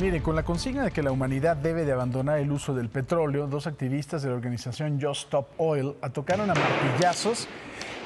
Mire, con la consigna de que la humanidad debe de abandonar el uso del petróleo, dos activistas de la organización Just Stop Oil atacaron a martillazos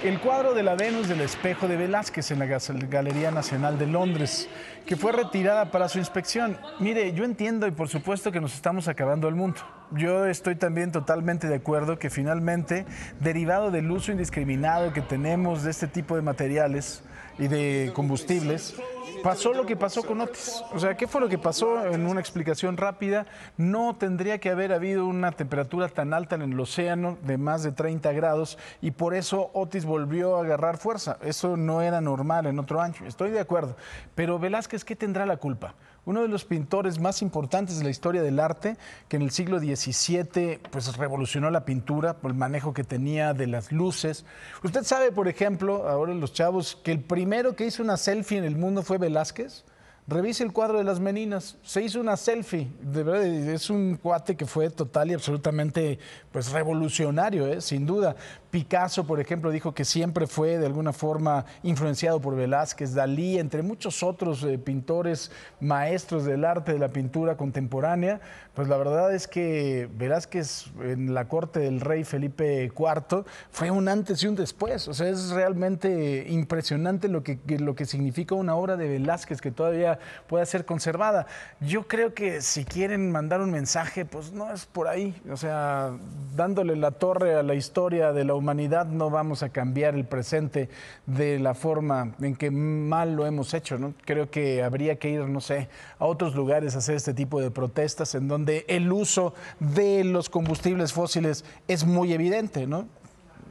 el cuadro de la Venus del Espejo de Velázquez en la Galería Nacional de Londres, que fue retirada para su inspección. Mire, yo entiendo y por supuesto que nos estamos acabando el mundo yo estoy también totalmente de acuerdo que finalmente, derivado del uso indiscriminado que tenemos de este tipo de materiales y de combustibles, pasó lo que pasó con Otis. O sea, ¿qué fue lo que pasó? En una explicación rápida, no tendría que haber habido una temperatura tan alta en el océano de más de 30 grados y por eso Otis volvió a agarrar fuerza. Eso no era normal en otro ancho. estoy de acuerdo. Pero Velázquez, ¿qué tendrá la culpa? uno de los pintores más importantes de la historia del arte, que en el siglo XVII pues, revolucionó la pintura por el manejo que tenía de las luces. Usted sabe, por ejemplo, ahora los chavos, que el primero que hizo una selfie en el mundo fue Velázquez. Revise el cuadro de las meninas. Se hizo una selfie. De verdad, es un cuate que fue total y absolutamente pues, revolucionario, ¿eh? sin duda. Picasso, por ejemplo, dijo que siempre fue de alguna forma influenciado por Velázquez, Dalí, entre muchos otros eh, pintores, maestros del arte de la pintura contemporánea. Pues la verdad es que Velázquez en la corte del rey Felipe IV fue un antes y un después. O sea, es realmente impresionante lo que, lo que significa una obra de Velázquez que todavía pueda, ser conservada. Yo creo que si quieren mandar un mensaje, pues no es por ahí. O sea, dándole la torre a la historia de la humanidad, no vamos a cambiar el presente de la forma en que mal lo hemos hecho. ¿no? Creo que habría que ir, no sé, a otros lugares a hacer este tipo de protestas en donde el uso de los combustibles fósiles es muy evidente, ¿no?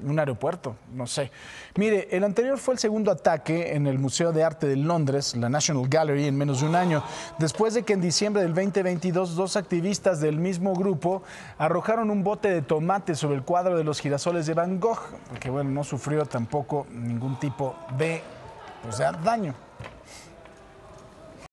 un aeropuerto, no sé. Mire, el anterior fue el segundo ataque en el Museo de Arte de Londres, la National Gallery, en menos de un año, después de que en diciembre del 2022 dos activistas del mismo grupo arrojaron un bote de tomate sobre el cuadro de los girasoles de Van Gogh, que bueno, no sufrió tampoco ningún tipo de, pues, de daño.